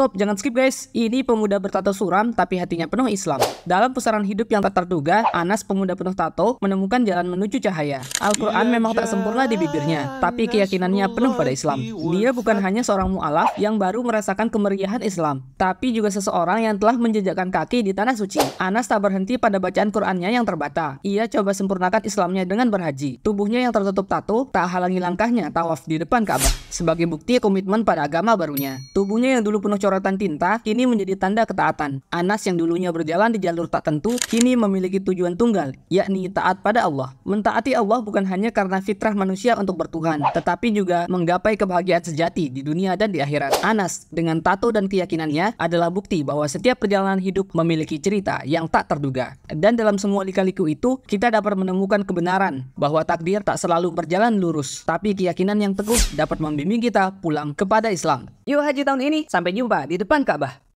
Stop, jangan skip guys. Ini pemuda bertato suram tapi hatinya penuh Islam. Dalam pusaran hidup yang tak terduga, Anas pemuda penuh tato menemukan jalan menuju cahaya. Al-Quran memang tak sempurna di bibirnya, tapi keyakinannya penuh pada Islam. Dia bukan hanya seorang mu'alaf yang baru merasakan kemeriahan Islam, tapi juga seseorang yang telah menjejakkan kaki di tanah suci. Anas tak berhenti pada bacaan Qurannya yang terbata. Ia coba sempurnakan Islamnya dengan berhaji. Tubuhnya yang tertutup tato tak halangi langkahnya tawaf di depan Ka'bah. Sebagai bukti komitmen pada agama barunya. Tubuhnya yang dulu penuh coretan tinta kini menjadi tanda ketaatan. Anas yang dulunya berjalan di jalur tak tentu kini memiliki tujuan tunggal, yakni taat pada Allah. Mentaati Allah bukan hanya karena fitrah manusia untuk bertuhan, tetapi juga menggapai kebahagiaan sejati di dunia dan di akhirat. Anas dengan tato dan keyakinannya adalah bukti bahwa setiap perjalanan hidup memiliki cerita yang tak terduga. Dan dalam semua lika-liku itu, kita dapat menemukan kebenaran bahwa takdir tak selalu berjalan lurus, tapi keyakinan yang teguh dapat membimbing kita pulang kepada Islam. Yuk haji tahun ini, sampai jumpa di depan Ka'bah.